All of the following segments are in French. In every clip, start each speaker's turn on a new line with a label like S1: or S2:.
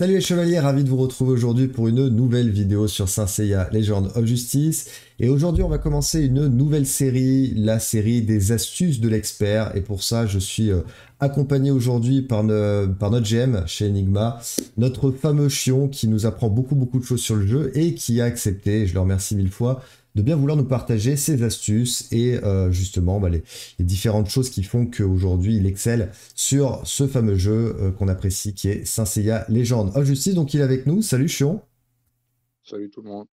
S1: Salut les chevaliers, ravi de vous retrouver aujourd'hui pour une nouvelle vidéo sur Saint Seiya Legend of Justice. Et aujourd'hui on va commencer une nouvelle série, la série des astuces de l'expert. Et pour ça je suis euh, accompagné aujourd'hui par, par notre GM chez Enigma, notre fameux Chion qui nous apprend beaucoup beaucoup de choses sur le jeu et qui a accepté, je le remercie mille fois, de bien vouloir nous partager ses astuces et euh, justement bah, les, différentes choses qui font qu'aujourd'hui il excelle sur ce fameux jeu euh, qu'on apprécie qui est Saint Seiya Légende. Oh, Justice. Donc il est avec nous. Salut Chion. Salut tout le monde.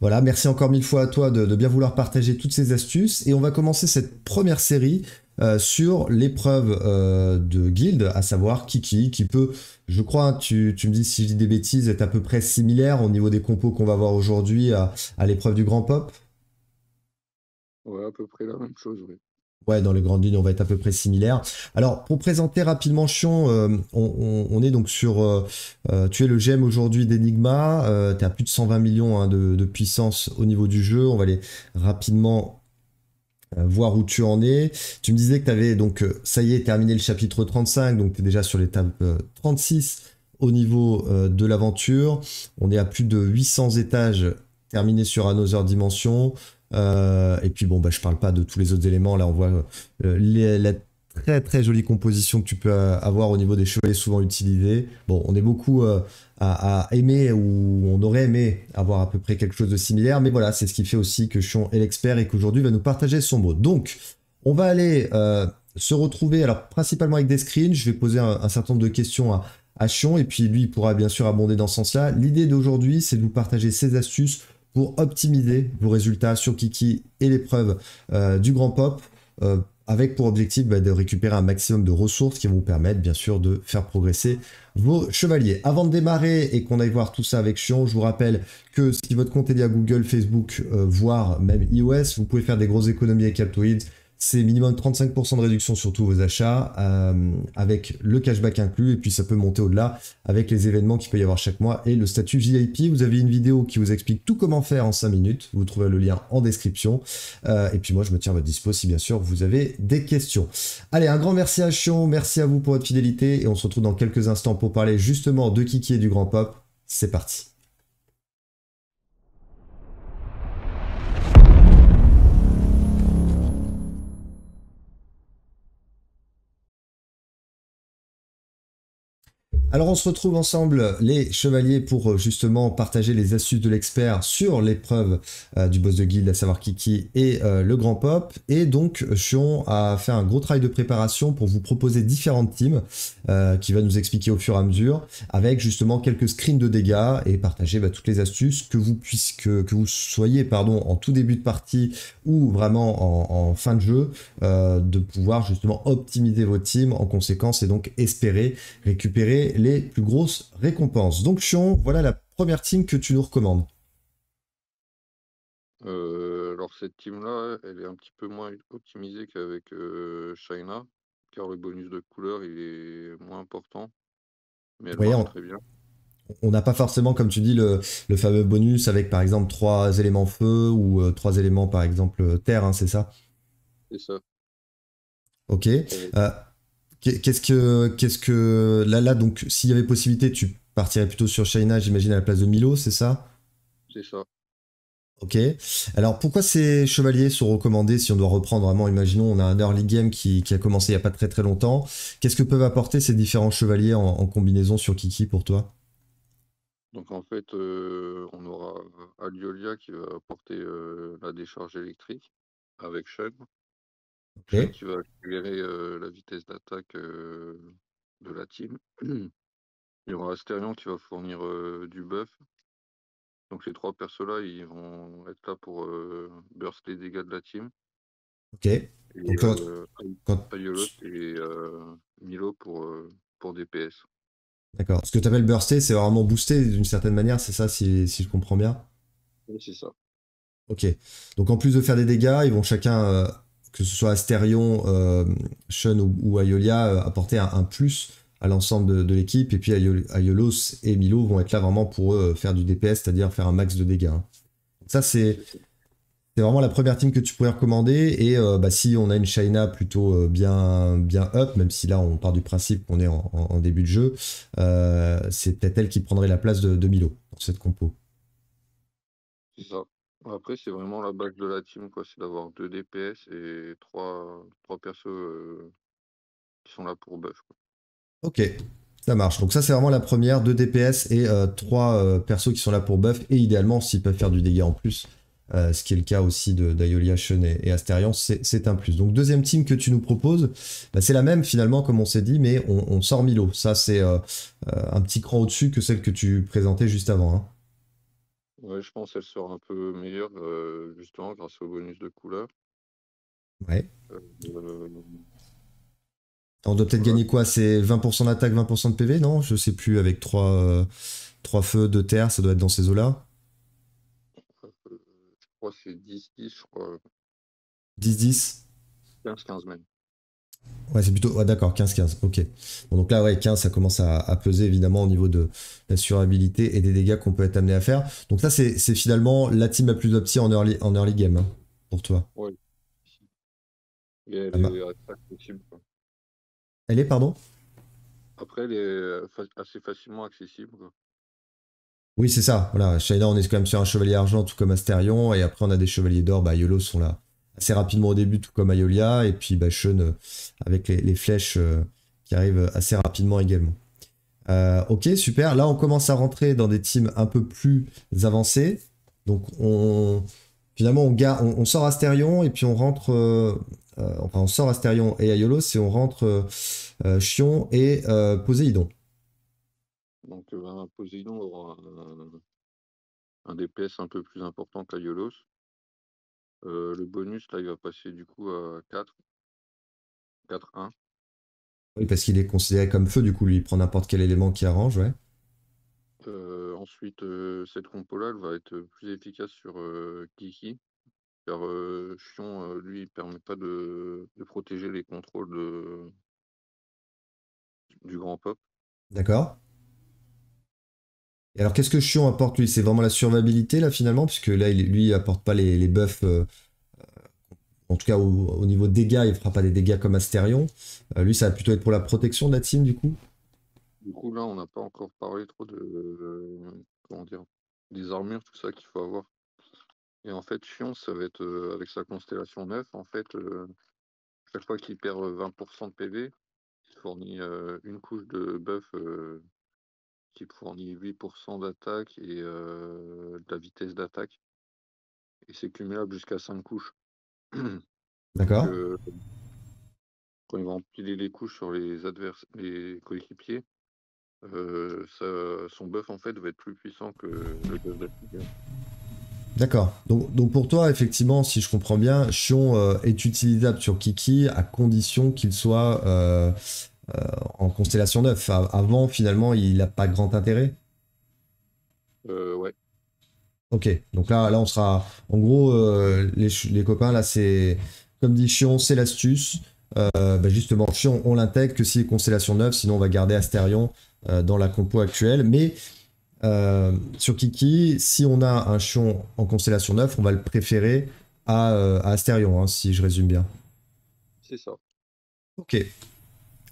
S1: Voilà, merci encore mille fois à toi de, de bien vouloir partager toutes ces astuces et on va commencer cette première série euh, sur l'épreuve euh, de guild, à savoir Kiki, qui peut, je crois, hein, tu, me dis si je dis des bêtises, est à peu près similaire au niveau des compos qu'on va voir aujourd'hui à, l'épreuve du Grand Pop.
S2: Ouais, à peu près la même chose, oui.
S1: Ouais, dans les grandes lignes, on va être à peu près similaire. Alors, pour présenter rapidement Chion, euh, on, est donc sur... tu es le gem aujourd'hui d'Enigma, tu as plus de 120 millions hein, de, de, puissance au niveau du jeu, on va aller rapidement euh, voir où tu en es. Tu me disais que tu avais donc, euh, ça y est, terminé le chapitre 35, donc tu es déjà sur l'étape 36 euh, au niveau de l'aventure. On est à plus de 800 étages terminés sur Another Dimension. et puis bon, bah, je parle pas de tous les autres éléments. Là, on voit la très très jolie composition que tu peux avoir au niveau des chevaliers souvent utilisés. Bon, on est beaucoup à, aimer ou on aurait aimé avoir à peu près quelque chose de similaire. Mais voilà, c'est ce qui fait aussi que Chion est l'expert et qu'aujourd'hui va nous partager son mot. Donc, on va aller euh, se retrouver, alors principalement avec des screens. Je vais poser un, certain nombre de questions à, à Chion et puis lui pourra bien sûr abonder dans ce sens-là. L'idée d'aujourd'hui, c'est de vous partager ses astuces pour optimiser vos résultats sur Kiki et l'épreuve euh, du Grand Pop. Euh, avec pour objectif bah, de récupérer un maximum de ressources qui vont vous permettre bien sûr de faire progresser vos chevaliers. Avant de démarrer et qu'on aille voir tout ça avec Chion, je vous rappelle que si votre compte est lié Google, Facebook, euh, voire même iOS, vous pouvez faire des grosses économies avec Aptoids c'est minimum 35% de réduction sur tous vos achats euh, avec le cashback inclus et puis ça peut monter au-delà avec les événements qu'il peut y avoir chaque mois et le statut VIP. Vous avez une vidéo qui vous explique tout comment faire en 5 minutes. Vous trouvez le lien en description. Euh, et puis moi je me tiens à votre dispo si bien sûr vous avez des questions. Allez, un grand merci à Chion, merci à vous pour votre fidélité et on se retrouve dans quelques instants pour parler justement de Kiki et du Grand Pop. C'est parti. Alors on se retrouve ensemble les chevaliers pour euh, justement partager les astuces de l'expert sur l'épreuve euh, du boss de guilde, à savoir Kiki et euh, le grand pop. Et donc Chion a fait un gros travail de préparation pour vous proposer différentes teams qui va nous expliquer au fur et à mesure avec justement quelques screens de dégâts et partager bah, toutes les astuces que vous puissiez, que, vous soyez pardon en tout début de partie ou vraiment en, en fin de jeu, de pouvoir justement optimiser vos teams en conséquence et donc espérer récupérer les plus grosses récompenses. Donc Chion, voilà la première team que tu nous recommandes.
S2: Euh, alors cette team-là, elle est un petit peu moins optimisée qu'avec China, euh, car le bonus de couleur, il est moins important.
S1: Mais on... très bien. On n'a pas forcément, comme tu dis, le, fameux bonus avec par exemple trois éléments feu ou euh, trois éléments par exemple terre, hein, c'est ça C'est ça. Ok. Qu'est-ce que, qu'est-ce que là, là, donc, s'il y avait possibilité, tu partirais plutôt sur Shaina, j'imagine, à la place de Milo, c'est ça C'est ça. Ok. Alors pourquoi ces chevaliers sont recommandés si on doit reprendre vraiment, imaginons, on a un early game qui, a commencé il n'y a pas très très longtemps. Qu'est-ce que peuvent apporter ces différents chevaliers en, combinaison sur Kiki pour toi
S2: Donc en fait, euh, on aura Aliolia qui va apporter euh, la décharge électrique avec Shen. Euh, tu Qui va accélérer euh, la vitesse d'attaque euh, de la team. Il y aura Asterion qui va fournir du buff. Donc les trois persos-là, ils vont être là pour burst les dégâts de la team.
S1: Ok. Et, quand...
S2: et Milo pour, pour DPS.
S1: D'accord. Ce que tu appelles burster, c'est vraiment booster d'une certaine manière, c'est ça, si, je comprends bien Oui, c'est ça. Ok. Donc en plus de faire des dégâts, ils vont chacun que ce soit Asterion, euh, Sean ou, ou euh, apporter un, plus à l'ensemble de, l'équipe. Et puis Ayolos et Milo vont être là vraiment pour eux, euh, faire du DPS, c'est-à-dire faire un max de dégâts. Hein. ça, c'est vraiment la première team que tu pourrais recommander. Et euh, bah, si on a une Shaina plutôt bien, bien up, même si là on part du principe qu'on est en, début de jeu, c'est peut-être elle qui prendrait la place de, de Milo dans cette compo.
S2: C'est ça. Après, c'est vraiment la bague de la team, quoi. C'est d'avoir deux DPS et 3 persos euh, qui sont là pour buff.
S1: Ok, ça marche. Donc ça, c'est vraiment la première, deux DPS et 3 euh, trois euh, persos qui sont là pour buff. Et idéalement, s'ils peuvent faire du dégât en plus, ce qui est le cas aussi d'Aiolia, Shun et, et c'est un plus. Donc deuxième team que tu nous proposes, bah, c'est la même finalement, comme on s'est dit, mais on, sort Milo. Ça, c'est un petit cran au-dessus que celle que tu présentais juste avant. Hein.
S2: Ouais, je pense qu'elle sera un peu meilleure, justement, grâce au bonus de couleur.
S1: Ouais. on doit peut-être gagner quoi C'est 20% d'attaque, 20% de PV, non Je sais plus, avec 3, feux, de terre, ça doit être dans ces eaux-là euh, Je crois que c'est 10-10, je crois. 10-10 15-15 même. Ouais, c'est plutôt. Ouais, d'accord, 15-15. Ok. Bon, donc là, ouais, 15, ça commence à, peser évidemment au niveau de la surabilité et des dégâts qu'on peut être amené à faire. Donc ça, c'est, finalement la team la plus opti en early, en early game, hein, pour toi.
S2: Ouais. elle ah bah. est accessible. Elle est, pardon Après, elle est euh, assez facilement accessible.
S1: Oui, c'est ça. Voilà. Shina on est quand même sur un chevalier argent, tout comme Asterion. Et après, on a des chevaliers d'or. Bah, YOLO sont là assez rapidement au début, tout comme Ayolia et puis bah, Sean, euh, avec les, flèches euh, qui arrivent assez rapidement également. Euh, ok, super. Là, on commence à rentrer dans des teams un peu plus avancés. Donc, on, finalement, on, on, sort Astérion et puis on rentre. enfin, on sort Astérion et Ayolos et on rentre Chion et Poséidon.
S2: Donc, Poséidon aura un, DPS un peu plus important qu'Aiolos le bonus, là, il va passer du coup à 4. 4-1.
S1: Oui, parce qu'il est considéré comme feu, du coup, lui, il prend n'importe quel élément qui arrange, ouais.
S2: ensuite, cette compo-là, elle va être plus efficace sur Kiki, car Chion, lui, il permet pas de, de, protéger les contrôles de, du grand pop.
S1: D'accord alors, qu'est-ce que Chion apporte lui C'est vraiment la survivabilité là finalement, puisque là, il, lui, il apporte pas les, buffs. Euh, en tout cas, au, niveau dégâts, il fera pas des dégâts comme Astérion. Euh, lui, ça va plutôt être pour la protection de la team du coup.
S2: Du coup, là, on n'a pas encore parlé trop de comment dire des armures, tout ça qu'il faut avoir. Et en fait, Chion, ça va être euh, avec sa constellation 9, en fait, chaque fois qu'il perd 20% de PV, il fournit une couche de buff qui fournit 8% d'attaque et euh, de la vitesse d'attaque. Et c'est cumulable jusqu'à 5 couches. D'accord. Euh, quand il va empiler les couches sur les adverses, les coéquipiers, euh, son buff en fait va être plus puissant que le buff
S1: D'accord. Donc, donc, pour toi, effectivement, si je comprends bien, Chion est utilisable sur Kiki à condition qu'il soit euh, en Constellation 9. Avant, finalement, il n'a pas grand intérêt. Euh, ouais. Ok, donc là, là, on sera. En gros, euh, les, copains, là, c'est. Comme dit Chion, c'est l'astuce. Bah, justement, Chion, on l'intègre que si constellation Constellation sinon on va garder Astérion dans la compo actuelle. Mais sur Kiki, si on a un Chion en constellation 9, on va le préférer à, à hein, si je résume bien. C'est ça. Ok.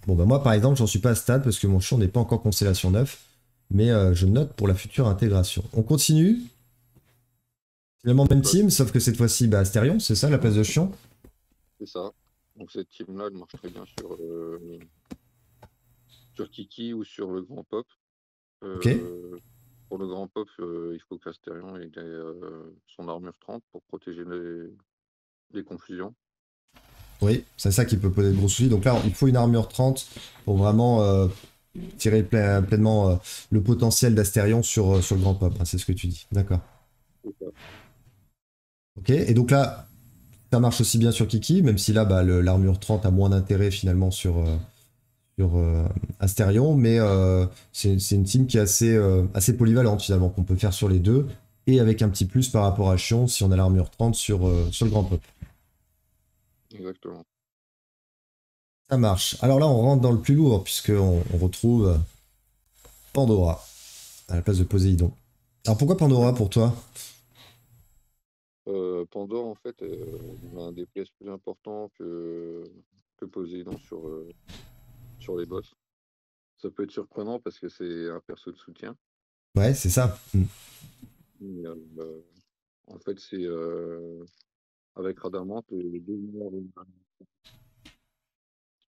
S1: Bon, bah, moi, par exemple, j'en suis pas à stade parce que mon champ n'est pas encore Constellation 9, mais euh, je note pour la future intégration. On continue. Finalement, même team, sauf que cette fois-ci, bah, c'est ça la place de Chion
S2: C'est ça. Donc cette team-là, elle marche très bien sur, euh, Kiki ou sur le Grand Pop. Euh, ok. Pour le Grand Pop, il faut qu'Asterion ait son armure 30 pour protéger les confusions.
S1: Oui, c'est ça qui peut poser de gros soucis. Donc là, il faut une armure 30 pour vraiment euh, tirer pleinement euh, le potentiel d'Asterion sur, euh, sur le grand pop. Hein, c'est ce que tu dis. D'accord. Ok, et donc là, ça marche aussi bien sur Kiki, même si là, bah, l'armure 30 a moins d'intérêt finalement sur, Astérion, mais c'est une team qui est assez, assez polyvalente finalement, qu'on peut faire sur les deux, et avec un petit plus par rapport à Chion si on a l'armure 30 sur, sur le grand pop. Exactement. Ça marche. Alors là, on rentre dans le plus lourd, puisqu'on on retrouve euh, Pandora à la place de Poséidon. Alors pourquoi Pandora pour toi
S2: euh, Pandora en fait, est euh, un des pièces plus importants que, que Poséidon sur, sur les boss. Ça peut être surprenant parce que c'est un perso de soutien.
S1: Ouais, c'est ça.
S2: Mm. en fait, c'est avec Radamante et Alors,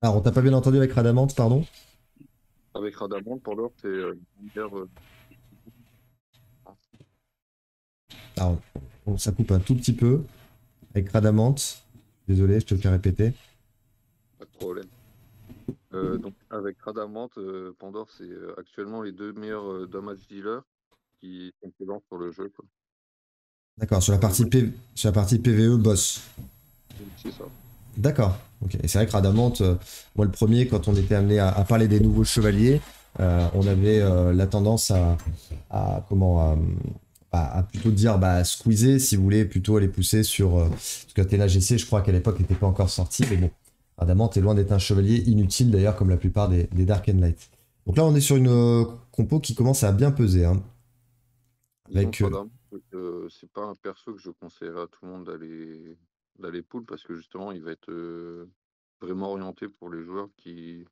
S1: ah, on t'a pas bien entendu avec Radamante, pardon
S2: Avec Radamante, pour c'est euh, Alors, euh.
S1: ah, on, ça coupe un tout petit peu. Avec Radamante, désolé, je te le fais répéter.
S2: Pas de problème. Euh, donc avec Radamante, euh, Pandor c'est actuellement les deux meilleurs damage dealers qui sont présents sur le jeu. Quoi.
S1: D'accord, sur, la partie sur la partie PVE boss. D'accord. ok c'est vrai que Radamante, euh, moi le premier, quand on était amené à, parler des nouveaux chevaliers, euh, on avait euh, la tendance à, comment à, plutôt dire bah squeezer si vous voulez, plutôt aller pousser sur parce que TNAGC, je crois qu'à l'époque n'était pas encore sorti, mais bon, Radamante est loin d'être un chevalier inutile d'ailleurs comme la plupart des, Dark and Light. Donc là on est sur une compo qui commence à bien peser, hein. avec
S2: c'est pas un perso que je conseillerais à tout le monde d'aller d'aller poule parce que justement il va être vraiment orienté pour les joueurs qui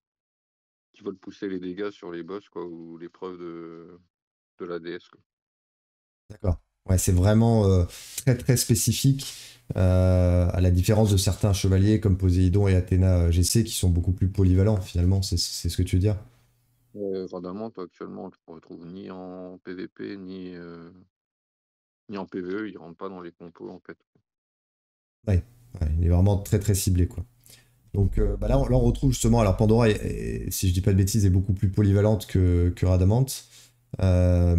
S2: qui veulent pousser les dégâts sur les boss quoi ou l'épreuve de de la DS.
S1: D'accord. Ouais, c'est vraiment très très spécifique à la différence de certains chevaliers comme Poséidon et Athéna GC qui sont beaucoup plus polyvalents finalement. C'est ce que tu veux dire.
S2: vraiment, toi, actuellement, tu ne retrouves ni en PVP, ni, ni en PVE, il rentre pas dans les compos en fait.
S1: il est vraiment très très ciblé quoi. Donc euh, bah là, on, retrouve justement, alors Pandora, si je dis pas de bêtises, est beaucoup plus polyvalente que, que Radamante, euh,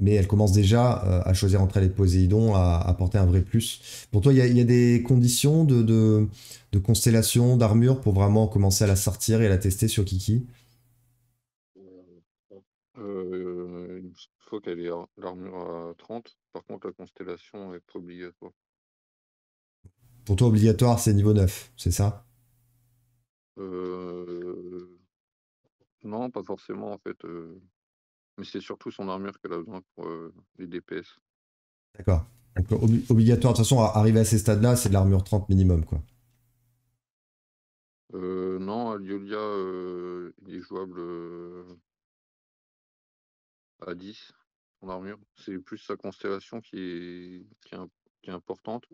S1: mais elle commence déjà euh, à choisir entre elle et Poséidon, à apporter un vrai plus. Pour toi, il y, a des conditions de, de, constellation, d'armure pour vraiment commencer à la sortir et la tester sur Kiki
S2: faut qu'elle ait l'armure à 30. Par contre, la constellation est obligatoire.
S1: Pour toi, obligatoire, c'est niveau 9, c'est ça
S2: euh, Non, pas forcément en fait. Euh, mais c'est surtout son armure qu'elle a besoin pour euh, les DPS.
S1: D'accord. obligatoire, de toute façon, arriver à ces stades-là, c'est de l'armure 30 minimum, quoi.
S2: non, Aliolia, il est jouable à 10 armure. C'est plus sa constellation qui est, importante.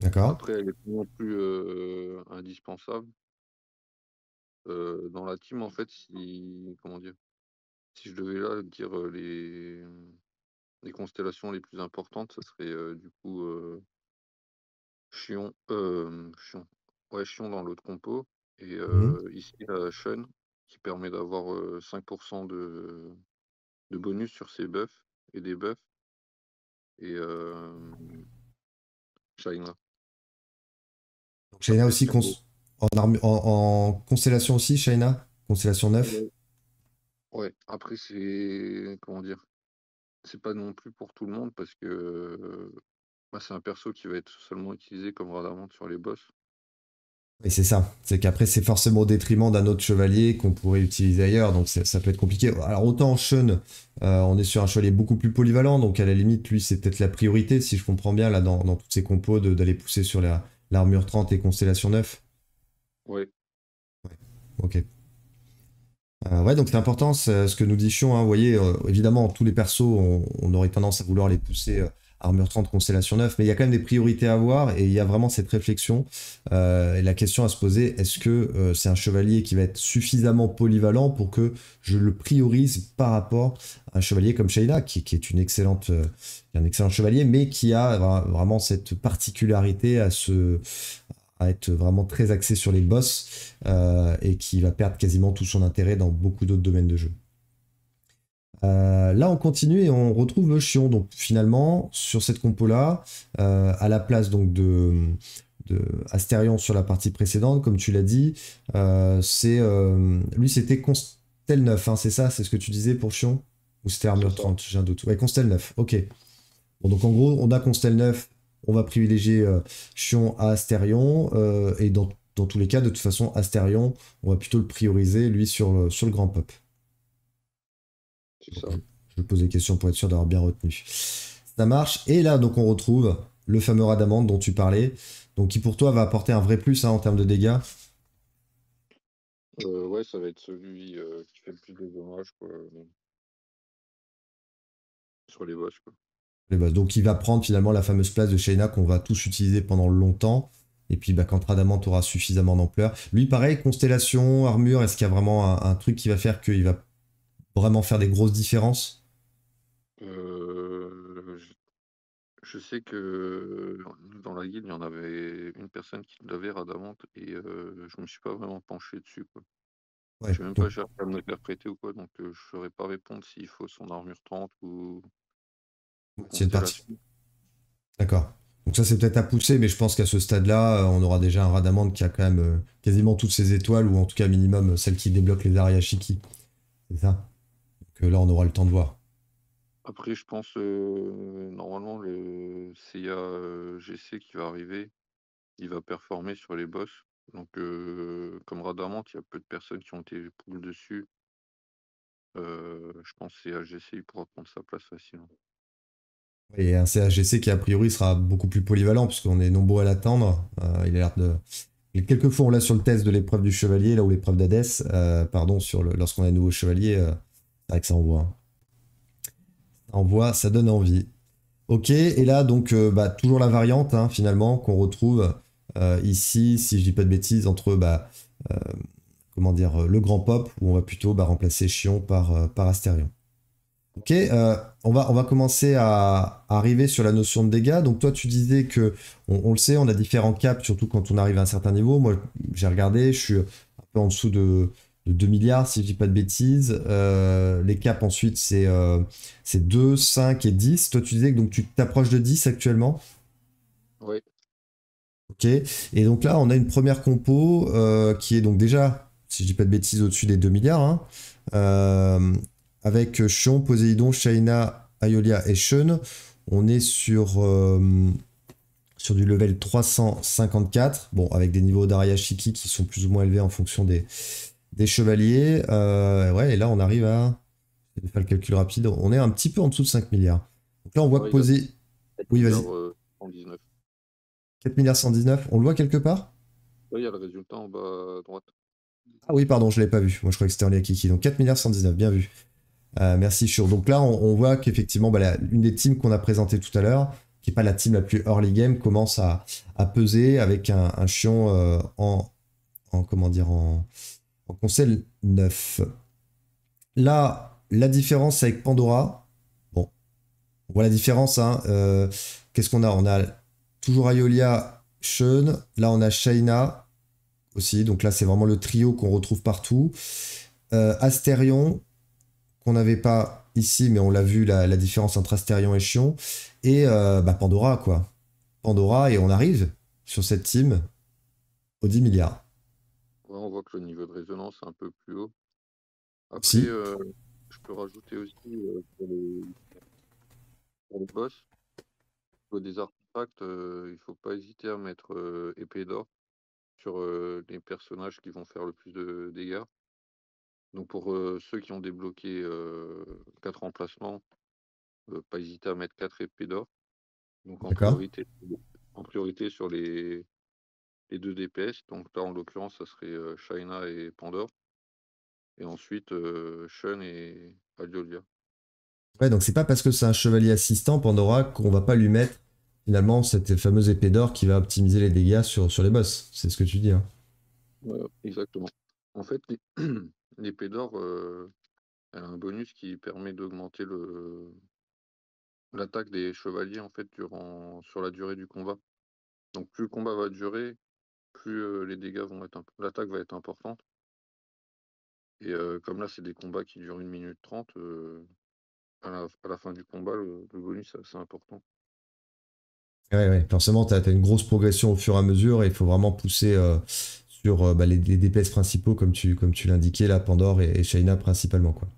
S2: D'accord. Après, elle est plus euh, indispensable. Euh, dans la team, en fait, si, comment dire, si je devais là dire euh, les, les constellations les plus importantes, ce serait du coup Chion, Chion. dans l'autre compo. Et mmh ici, la Shun, qui permet d'avoir 5% de, bonus sur ses buffs et des buffs. Et euh, Shaina.
S1: Shaina aussi, en, en, constellation aussi, Shaina Constellation neuf
S2: Ouais, après c'est. Comment dire C'est pas non plus pour tout le monde parce que. Bah, c'est un perso qui va être seulement utilisé comme radar sur les boss.
S1: Et c'est ça, c'est qu'après c'est forcément au détriment d'un autre chevalier qu'on pourrait utiliser ailleurs, donc ça peut être compliqué. Alors autant en Shun, euh, on est sur un chevalier beaucoup plus polyvalent, donc à la limite lui c'est peut-être la priorité, si je comprends bien là dans, dans toutes ces compos, d'aller pousser sur l'armure 30 et Constellation 9. Oui. Ok. Euh, ouais, donc c'est important ce que nous disions, hein, vous voyez, euh, évidemment tous les persos, on, aurait tendance à vouloir les pousser Armure 30, Constellation 9, mais il y a quand même des priorités à avoir et il y a vraiment cette réflexion euh, et la question à se poser, est-ce que euh, c'est un chevalier qui va être suffisamment polyvalent pour que je le priorise par rapport à un chevalier comme Sheila, qui, est une excellente, euh, un excellent chevalier, mais qui a vraiment cette particularité à se à être vraiment très axé sur les boss et qui va perdre quasiment tout son intérêt dans beaucoup d'autres domaines de jeu. Euh, là, on continue et on retrouve Chion. Donc, finalement, sur cette compo-là, euh, à la place donc de, de Astérion sur la partie précédente, comme tu l'as dit, euh, c'est lui, c'était Constel 9, hein, c'est ça C'est ce que tu disais pour Chion Ou c'était Armure 30 J'ai un doute. Ouais, Constel 9, ok. Bon, donc en gros, on a Constel 9, on va privilégier Chion à Astérion, et dans, tous les cas, de toute façon, Astérion, on va plutôt le prioriser, lui, sur, sur le grand pop. Je me pose des questions pour être sûr d'avoir bien retenu. Ça marche. Et là, donc, on retrouve le fameux Radamante dont tu parlais, donc qui pour toi va apporter un vrai plus hein, en termes de dégâts.
S2: Euh, ouais, ça va être celui euh, qui fait le plus de dommages euh, sur les boss. Quoi.
S1: Les Donc il va prendre finalement la fameuse place de Shaina qu'on va tous utiliser pendant longtemps. Et puis bah, quand Radamante aura suffisamment d'ampleur. Lui, pareil, constellation, armure, est-ce qu'il y a vraiment un truc qui va faire qu'il va vraiment faire des grosses différences
S2: euh, je, sais que dans la guilde, il y en avait une personne qui l'avait Radamante et euh, je me suis pas vraiment penché dessus. Quoi. je ne même pas cherché à me l'interpréter ou quoi, donc euh, je ne saurais pas répondre s'il faut son armure 30 ou.
S1: C'est une partie. D'accord. Donc ça c'est peut-être à pousser, mais je pense qu'à ce stade-là, euh, on aura déjà un Radamante qui a quand même quasiment toutes ses étoiles, ou en tout cas minimum celle qui débloque les Ariashiki. C'est ça là, on aura le temps de voir.
S2: Après, je pense euh, normalement le CAGC euh, qui va arriver, il va performer sur les boss. Donc, euh, comme Radamante, il y a peu de personnes qui ont été poules dessus. je pense que CAGC il pourra prendre sa place facilement.
S1: Et un CAGC qui, a priori, sera beaucoup plus polyvalent, puisqu'on est nombreux à l'attendre. il a l'air de. fois on l'a sur le test de l'épreuve du chevalier, là où l'épreuve d'Hadès, pardon, sur le... lorsqu'on a un nouveau chevalier que ça envoie. Ça envoie, ça donne envie. Ok, et là, donc, euh, bah, toujours la variante, hein, finalement, qu'on retrouve euh, ici, si je dis pas de bêtises, entre, bah, euh, comment dire, le grand pop, où on va plutôt bah, remplacer Chion par, par Astérion. Ok, on, va, on va commencer à, arriver sur la notion de dégâts. Donc toi, tu disais que, on, on, le sait, on a différents caps, surtout quand on arrive à un certain niveau. Moi, j'ai regardé, je suis un peu en dessous de, de 2 milliards, si je dis pas de bêtises. Euh, les caps ensuite, c'est 2, euh, 5 et 10. Toi, tu disais que donc, tu t'approches de 10 actuellement Oui. Ok. Et donc là, on a une première compo euh, qui est donc déjà, si je dis pas de bêtises, au-dessus des 2 milliards. Hein. avec Chion, Poséidon, Shaina, Ayolia et Shun. On est sur sur du level 354, bon, avec des niveaux Shiki qui sont plus ou moins élevés en fonction des, des chevaliers. Euh, ouais, et là, on arrive à. Je faire le calcul rapide. On est un petit peu en dessous de 5 milliards. Donc là, on voit que poser. Oui, vas-y. 4 milliards 119. Euh, on le voit quelque part
S2: Oui, il y a le résultat en bas à droite.
S1: Ah oui, pardon, je ne l'ai pas vu. Moi, je croyais que c'était en lien Kiki. Donc 4 milliards 119, bien vu. Euh, merci, sûr. Donc là, on, voit qu'effectivement, bah, une des teams qu'on a présentées tout à l'heure, qui n'est pas la team la plus early game, commence à, peser avec un, un en, en. Comment dire en, donc on sait le 9. Là, la différence avec Pandora. Bon, on voit la différence. Hein, euh, qu'est-ce qu'on a On a toujours Aiolia Sean. Là, on a Shaina aussi. Donc là, c'est vraiment le trio qu'on retrouve partout. Euh, qu'on n'avait pas ici, mais on l'a vu, la, différence entre Asterion et Chion. Et euh, bah, Pandora, quoi. Pandora, et on arrive sur cette team aux 10 milliards
S2: on voit que le niveau de résonance est un peu plus haut. Après, euh, je peux rajouter aussi euh, pour, les, boss, pour des artefacts, il euh, il faut pas hésiter à mettre épée d'or sur les personnages qui vont faire le plus de dégâts. Donc pour ceux qui ont débloqué quatre emplacements pas hésiter à mettre 4 épées d'or. Donc en priorité, en priorité sur les et deux DPS. Donc là, en l'occurrence, ça serait Shaina et Pandore. Et ensuite, Shun et Aliolia.
S1: Ouais, donc c'est pas parce que c'est un chevalier assistant, Pandora, qu'on va pas lui mettre finalement cette fameuse épée d'or qui va optimiser les dégâts sur, sur les boss. C'est ce que tu dis. Hein.
S2: exactement. En fait, l'épée d'or, a un bonus qui permet d'augmenter le l'attaque des chevaliers en fait durant sur la durée du combat. Donc plus le combat va durer plus les dégâts vont être, l'attaque va être importante. Et comme là, c'est des combats qui durent une minute trente, à la, fin du combat, le, bonus, c'est important.
S1: Ouais, Forcément, tu as, une grosse progression au fur et à mesure et il faut vraiment pousser sur bah, les, DPS principaux, comme tu, comme tu l'indiquais, là, Pandore et, et Shaina principalement. Quoi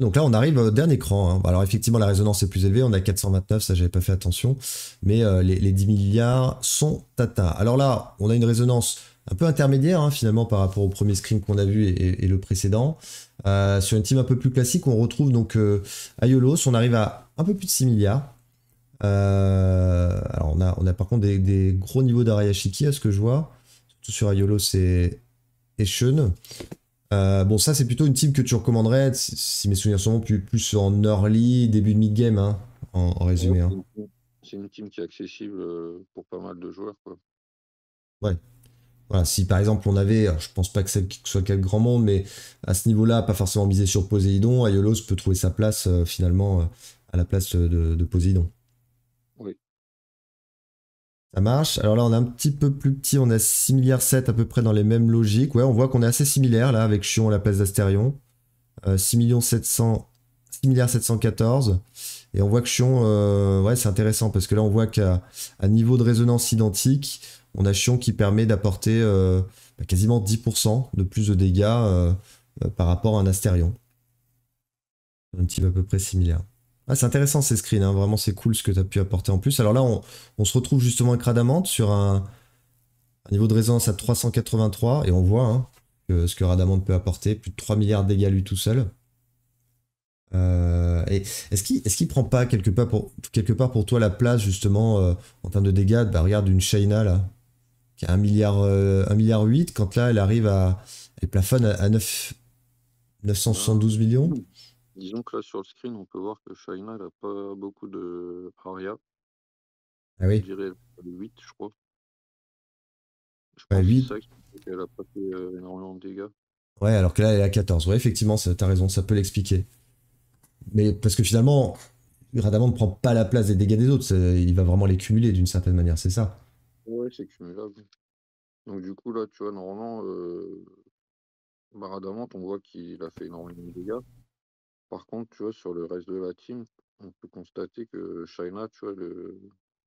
S1: donc là, on arrive au dernier écran. Hein. Alors effectivement, la résonance est plus élevée. On a 429, ça j'avais pas fait attention. Mais euh, les, 10 milliards sont atteints. Alors là, on a une résonance un peu intermédiaire hein, finalement par rapport au premier screen qu'on a vu et, le précédent. Euh, sur une team un peu plus classique, on retrouve donc euh, Ayolos. On arrive à un peu plus de 6 milliards. alors on a, on a par contre des, gros niveaux d'Arayashiki à ce que je vois. Surtout sur Ayolos, c'est Shun. Euh, bon, ça, c'est plutôt une team que tu recommanderais, si mes souvenirs sont bons, plus, en early, début de mid-game, hein, en, résumé. Hein.
S2: C'est une team qui est accessible euh, pour pas mal de joueurs. Quoi.
S1: Ouais. Voilà, si par exemple on avait, je pense pas que celle soit quel grand monde, mais à ce niveau-là, pas forcément misé sur Poséidon, Ayolos peut trouver sa place euh, finalement à la place de, de Poséidon. Ça marche. Alors là, on a un petit peu plus petit, on a 6 milliards 7 à peu près dans les mêmes logiques. Ouais, on voit qu'on est assez similaire là avec Chion à la place d'Astérion. Euh, 6 700 714. Et on voit que Chion, euh, ouais, c'est intéressant parce que là, on voit qu'à niveau de résonance identique, on a Chion qui permet d'apporter euh, bah, quasiment 10% de plus de dégâts euh, par rapport à un Astérion. Un petit peu à peu près similaire. Ah, c'est intéressant ces screens, hein. vraiment c'est cool ce que tu as pu apporter en plus. Alors là, on, se retrouve justement avec Radamante sur un, niveau de résonance à 383 et on voit hein, ce que Radamante peut apporter, plus de 3 milliards de dégâts lui tout seul. Euh, est-ce qu'il ne prend pas quelque part, pour, quelque part pour toi la place justement euh, en termes de dégâts bah, Regarde une Shaina là, qui a 1 milliard, euh, milliard 8, quand là elle arrive à. plafonne à, 9, 972 millions
S2: Disons que là, sur le screen, on peut voir que Shaina, n'a pas beaucoup de Aria. Ah oui Je dirais 8, je crois. Je crois 8. C'est pas fait euh, énormément de dégâts.
S1: Ouais, alors que là, elle est à 14. Ouais, effectivement, t'as raison, ça peut l'expliquer. Mais parce que finalement, Radamant ne prend pas la place des dégâts des autres. Il va vraiment les cumuler d'une certaine manière, c'est ça
S2: Ouais, c'est cumulable. Donc, du coup, là, tu vois, normalement, euh, Radamant, on voit qu'il a fait énormément de dégâts. Par contre, tu vois, sur le reste de la team, on peut constater que Shaina, tu vois, le,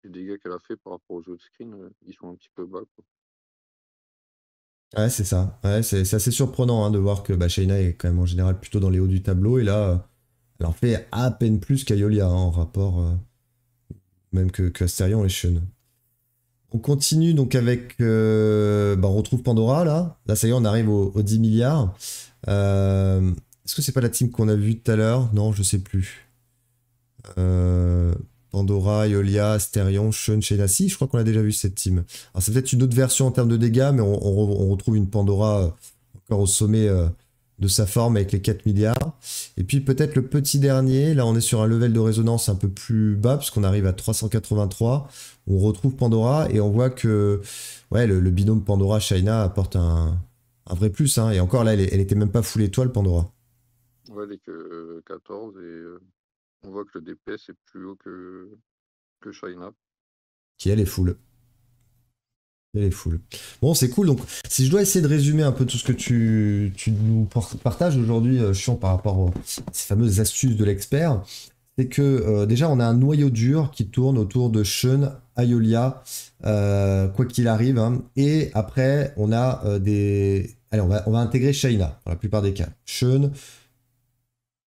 S2: les dégâts qu'elle a fait par rapport aux autres screens, euh, ils sont un petit peu bas.
S1: Ouais, c'est ça. Ouais, c'est assez surprenant hein, de voir que bah, Shaina est quand même en général plutôt dans les hauts du tableau. Et là, elle en fait à peine plus qu'Ayolia hein, en rapport euh, même que, que Asterion et Shen. On continue donc avec. Euh, bah, on retrouve Pandora là. Là, ça y est, on arrive aux 10 milliards. Est-ce que c'est pas la team qu'on a vue tout à l'heure Non, je sais plus. Euh, pandora, Iolia, Asterion, Shun, Si, je crois qu'on a déjà vu cette team. Alors c'est peut-être une autre version en termes de dégâts, mais on, retrouve une Pandora euh, encore au sommet euh, de sa forme avec les 4 milliards. Et puis peut-être le petit dernier, là on est sur un level de résonance un peu plus bas, puisqu'on arrive à 383, on retrouve Pandora et on voit que ouais, le, binôme pandora China apporte un, vrai plus. Hein. Et encore là, elle, n'était était même pas full étoile Pandora.
S2: Ouais, que 14 et on voit que le DPS est plus haut que, que
S1: Qui elle est full. Elle est full. Bon, c'est cool. Donc, si je dois essayer de résumer un peu tout ce que tu, tu nous partages aujourd'hui, Chion, par rapport aux ces fameuses astuces de l'expert, c'est que déjà, on a un noyau dur qui tourne autour de Shen, Ayolia, quoi qu'il arrive. Hein. et après, on a des. Allez, on va, on va intégrer Shaina dans la plupart des cas. Shen...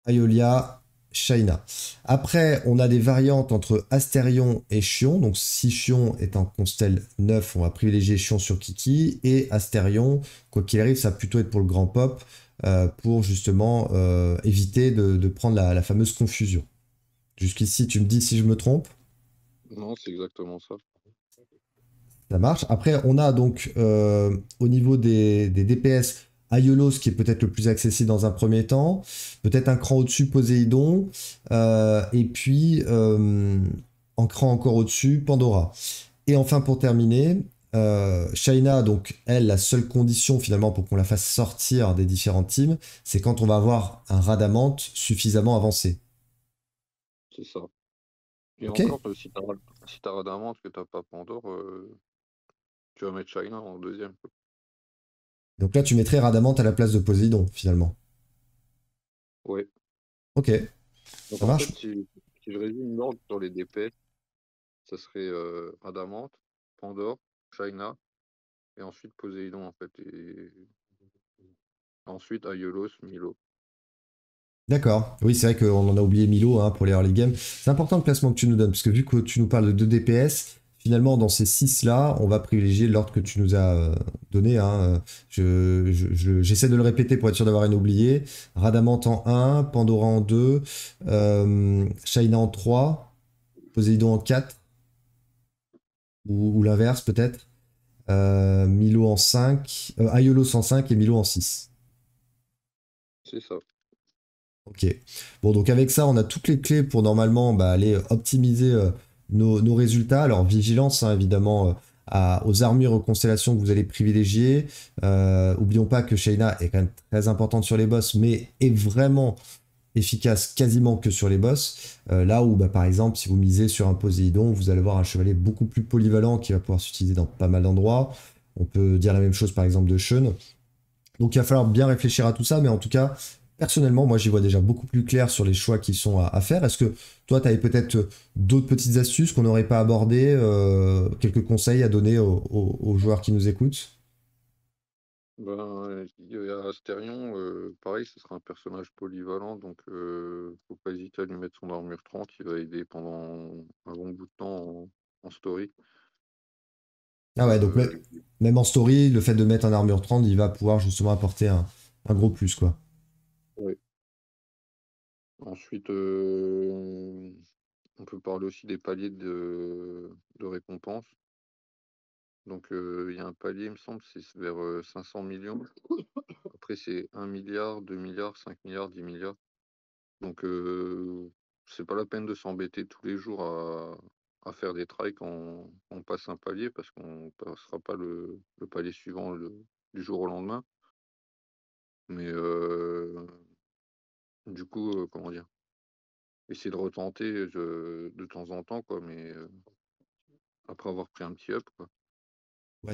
S1: Aeolia, Shaina. Après, on a des variantes entre Astérion et Chion. Donc, si Chion est en constel 9, on va privilégier Chion sur Kiki. Et Astérion, quoi qu'il arrive, ça va plutôt être pour le grand pop, euh, pour justement euh, éviter de, prendre la, fameuse confusion. Jusqu'ici, tu me dis si je me trompe
S2: Non, c'est exactement ça.
S1: Ça marche. Après, on a donc euh, au niveau des, des DPS, Aiolos qui est peut-être le plus accessible dans un premier temps, peut-être un cran au-dessus Poseidon, euh, et puis euh, un cran encore au-dessus Pandora. Et enfin pour terminer, euh, Shaina, donc elle, la seule condition finalement pour qu'on la fasse sortir des différentes teams, c'est quand on va avoir un Radamante suffisamment avancé.
S2: C'est ça. Et encore, euh, si t'as Radamante que t'as pas Pandore, tu vas mettre Shaina en deuxième.
S1: Donc là, tu mettrais Radamante à la place de Poséidon, finalement. Oui. Ok. Donc, ça marche.
S2: si, je résume l'ordre sur les DP, ça serait euh, Radamante, Pandore, China, et ensuite Poséidon, en fait. Ensuite, Aiolos, Milo.
S1: D'accord. Oui, c'est vrai qu'on en a oublié Milo hein, pour les early games. C'est important le placement que tu nous donnes, parce que vu que tu nous parles de 2 DPS, finalement, dans ces six-là, on va privilégier l'ordre que tu nous as euh, donné. Hein. J'essaie de le répéter pour être sûr d'avoir rien oublié. Radamante en 1, Pandora en 2, euh, Shaina en 3, Poseidon en 4, ou, l'inverse peut-être, euh, Milo en 5, euh, en 5 et Milo en 6. C'est ça. Ok. Bon, donc avec ça, on a toutes les clés pour normalement bah, aller optimiser. Euh, nos, résultats. Alors, vigilance, hein, évidemment. Euh, aux armures, aux constellations que vous allez privilégier. Euh, oublions pas que Shayna est quand même très importante sur les boss, mais est vraiment efficace quasiment que sur les boss. Euh, là où, bah, par exemple, si vous misez sur un Poséidon, vous allez voir un chevalier beaucoup plus polyvalent qui va pouvoir s'utiliser dans pas mal d'endroits. On peut dire la même chose, par exemple, de Shun. Donc il va falloir bien réfléchir à tout ça, mais en tout cas, Personnellement, moi, j'y vois déjà beaucoup plus clair sur les choix qu'ils sont à, faire. Est-ce que toi, tu avais peut-être euh, d'autres petites astuces qu'on n'aurait pas abordées, euh, quelques conseils à donner aux, joueurs qui nous écoutent?
S2: Ben, euh, Asterion, pareil, ce sera un personnage polyvalent, donc il ne faut pas hésiter à lui mettre son armure 30, il va aider pendant un bon bout de temps en, story.
S1: Ah ouais, donc même, en story, le fait de mettre un armure 30, il va pouvoir justement apporter un, un gros plus, quoi.
S2: Oui. Ensuite, on peut parler aussi des paliers de récompense. Donc, il y a un palier, il me semble, c'est vers, 500 millions Après, c'est 1 milliard 2 milliards, 5 milliards, 10 milliards Donc, c'est pas la peine de s'embêter tous les jours à faire des trails quand on passe un palier parce qu'on ne passera pas le palier suivant du jour au lendemain. Mais, euh du coup, comment dire Essayer de retenter de temps en temps, quoi, mais après avoir pris un petit up, quoi.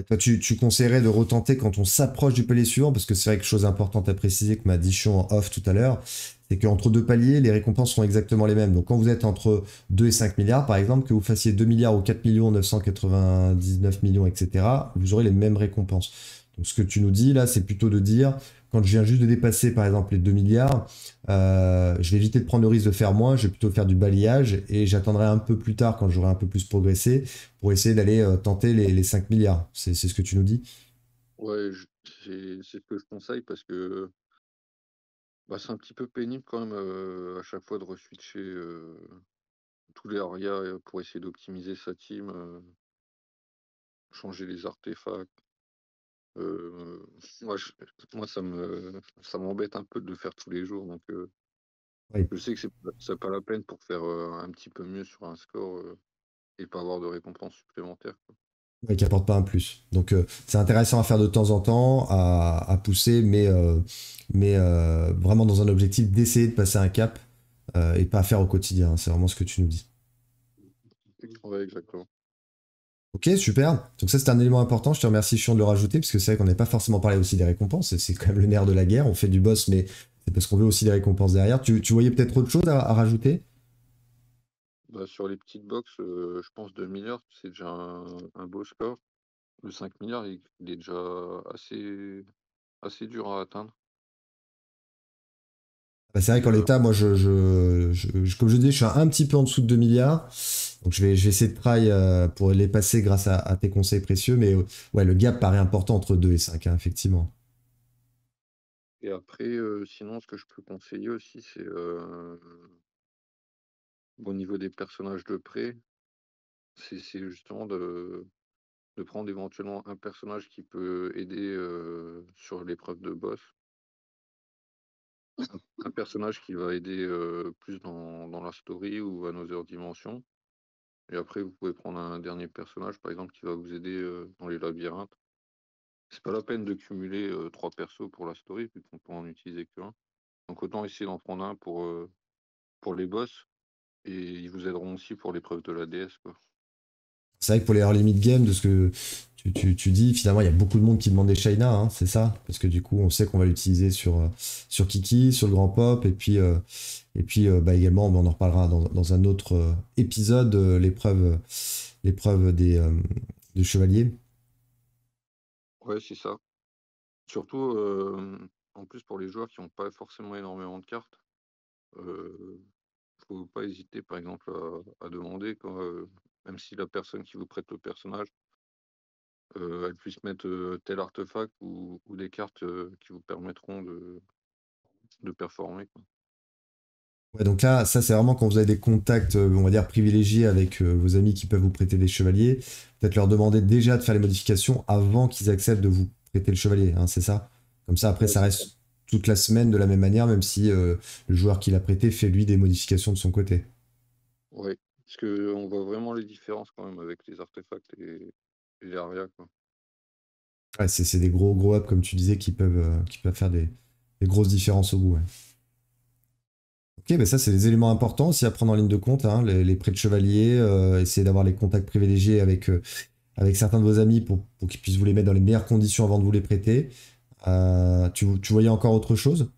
S1: toi, tu, conseillerais de retenter quand on s'approche du palier suivant, parce que c'est vrai que chose importante à préciser que m'a dit Chion en off tout à l'heure, c'est qu'entre deux paliers, les récompenses sont exactement les mêmes. Donc quand vous êtes entre 2 et 5 milliards, par exemple, que vous fassiez 2 milliards ou 4 millions 999 millions, etc., vous aurez les mêmes récompenses. Donc ce que tu nous dis là, c'est plutôt de dire, quand je viens juste de dépasser par exemple les 2 milliards, euh, je vais éviter de prendre le risque de faire moins, je vais plutôt faire du balayage et j'attendrai un peu plus tard quand j'aurai un peu plus progressé pour essayer d'aller euh, tenter les, 5 milliards. C'est ce que tu nous dis
S2: Ouais, c'est ce que je conseille parce que bah, c'est un petit peu pénible quand même euh, à chaque fois de reswitcher tous les arias pour essayer d'optimiser sa team, changer les artefacts. Euh, moi, ça me, ça m'embête un peu de le faire tous les jours. Donc, euh, je sais que c'est, n'est pas la peine pour faire euh, un petit peu mieux sur un score et pas avoir de récompense supplémentaire.
S1: Quoi. qui apporte pas un plus. Donc, c'est intéressant à faire de temps en temps, à, pousser, mais, mais vraiment dans un objectif d'essayer de passer un cap et pas à faire au quotidien. Hein, c'est vraiment ce que tu nous dis. exactement. Ok, super. Donc ça, c'est un élément important. Je te remercie, Chion, de le rajouter, parce que c'est vrai qu'on n'est pas forcément parlé aussi des récompenses. C'est quand même le nerf de la guerre. On fait du boss, mais c'est parce qu'on veut aussi des récompenses derrière. Tu, voyais peut-être autre chose à, rajouter
S2: bah, Sur les petites boxes, euh, je pense 2 milliards, c'est déjà un, beau score. Le 5 milliards, il, est déjà assez, assez dur à atteindre.
S1: Bah, c'est vrai qu'en euh, l'état, moi, je, je, je, comme je dis, je suis un petit peu en dessous de 2 milliards. Donc je vais, essayer de try euh, pour les passer grâce à, tes conseils précieux, mais euh, ouais, le gap paraît important entre 2 et 5, hein, effectivement.
S2: Et après, euh, sinon, ce que je peux conseiller aussi, c'est au niveau des personnages de près, c'est justement de, prendre éventuellement un personnage qui peut aider sur l'épreuve de boss un personnage qui va aider plus dans, dans, la story ou à nos heures dimensions, et après, vous pouvez prendre un dernier personnage, par exemple, qui va vous aider dans les labyrinthes. C'est pas la peine de cumuler trois persos pour la story, puisqu'on qu'on peut en utiliser qu'un. Donc autant essayer d'en prendre un pour, pour les boss, et ils vous aideront aussi pour l'épreuve de la DS. C'est vrai que pour
S1: les early mid game, de ce que tu, dis, finalement, il y a beaucoup de monde qui demande des China, hein, c'est ça Parce que du coup, on sait qu'on va l'utiliser sur, euh, sur Kiki, sur le Grand Pop, et puis, euh, et puis euh, bah, également, bah, on en reparlera dans, un autre épisode, l'épreuve, l'épreuve des, chevaliers.
S2: Ouais, c'est ça. Surtout, en plus, pour les joueurs qui n'ont pas forcément énormément de cartes, il ne faut pas hésiter, par exemple, à, demander même si la personne qui vous prête le personnage, euh, elle puisse mettre euh, tel artefact ou, des cartes euh, qui vous permettront de, performer.
S1: donc là, ça c'est vraiment quand vous avez des contacts, on va dire, privilégiés avec vos amis qui peuvent vous prêter des chevaliers, peut-être leur demander déjà de faire les modifications avant qu'ils acceptent de vous prêter le chevalier, hein, c'est ça Comme ça, après, ça reste toute la semaine de la même manière, même si le joueur qui l'a prêté fait lui des modifications de son côté.
S2: Oui. Parce qu'on voit vraiment les différences quand même avec les artefacts et, les arias.
S1: c'est des gros gros up comme tu disais, qui peuvent, euh, qui peuvent faire des, grosses différences au bout. Ok, mais ça, c'est des éléments importants aussi à prendre en ligne de compte. Hein, les, prêts de chevalier, euh, essayer d'avoir les contacts privilégiés avec, euh, avec certains de vos amis pour, qu'ils puissent vous les mettre dans les meilleures conditions avant de vous les prêter. tu voyais encore autre chose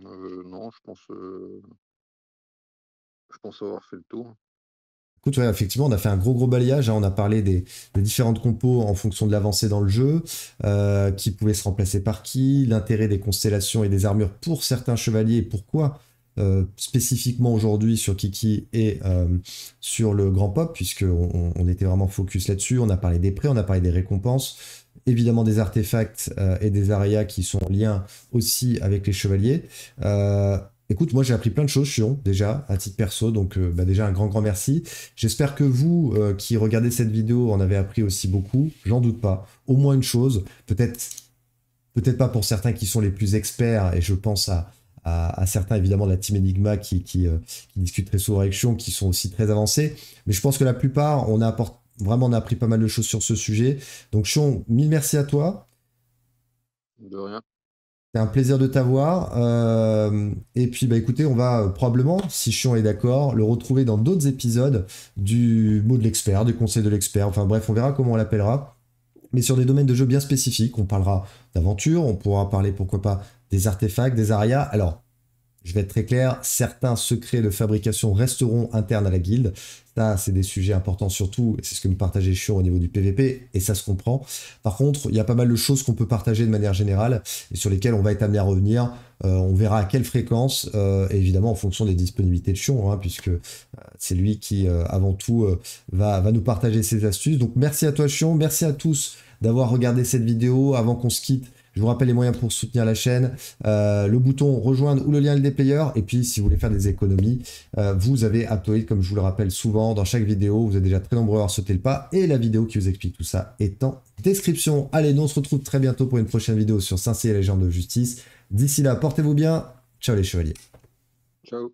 S2: Non, je pense je pense avoir fait le tour.
S1: effectivement, on a fait un gros gros balayage. Hein. On a parlé des, différentes compos en fonction de l'avancée dans le jeu, euh, qui pouvait se remplacer par qui, l'intérêt des constellations et des armures pour certains chevaliers pourquoi euh, spécifiquement aujourd'hui sur Kiki et euh, sur le Grand Pop, puisqu'on on était vraiment focus là-dessus. On a parlé des prêts, on a parlé des récompenses, évidemment des artefacts et des arias qui sont en lien aussi avec les chevaliers. Écoute, moi j'ai appris plein de choses, Chion, déjà, à titre perso, donc euh, bah, déjà un grand, grand merci. J'espère que vous, euh, qui regardez cette vidéo, en avez appris aussi beaucoup, j'en doute pas. Au moins une chose, peut-être peut-être pas pour certains qui sont les plus experts, et je pense à, à, certains évidemment de la team Enigma qui, qui, euh, qui discutent très souvent avec Chion, qui sont aussi très avancés, mais je pense que la plupart, on a apporté, vraiment on a appris pas mal de choses sur ce sujet. Donc Chion, mille merci à toi. De rien. C'est un plaisir de t'avoir. Euh, et puis, bah, écoutez, on va euh, probablement, si Chion est d'accord, le retrouver dans d'autres épisodes du mot de l'expert, du conseil de l'expert. Enfin bref, on verra comment on l'appellera. Mais sur des domaines de jeu bien spécifiques, on parlera d'aventure, on pourra parler pourquoi pas des artefacts, des arias. Alors, je vais être très clair, certains secrets de fabrication resteront internes à la guilde. Ça, c'est des sujets importants surtout, c'est ce que nous partageait Chion au niveau du PVP, et ça se comprend. Par contre, il y a pas mal de choses qu'on peut partager de manière générale, et sur lesquelles on va être amené à revenir. Euh, on verra à quelle fréquence, euh, évidemment en fonction des disponibilités de Chion, hein, puisque euh, c'est lui qui, avant tout, va, va nous partager ses astuces. Donc merci à toi Chion, merci à tous d'avoir regardé cette vidéo. Avant qu'on se quitte, je vous rappelle les moyens pour soutenir la chaîne, euh, le bouton rejoindre ou le lien le Player. Et puis, si vous voulez faire des économies, euh, vous avez Aptoid, comme je vous le rappelle souvent dans chaque vidéo. Vous êtes déjà très nombreux à avoir le pas. Et la vidéo qui vous explique tout ça est en description. Allez, nous on se retrouve très bientôt pour une prochaine vidéo sur saint et les de justice. D'ici là, portez-vous bien. Ciao les chevaliers.
S2: Ciao.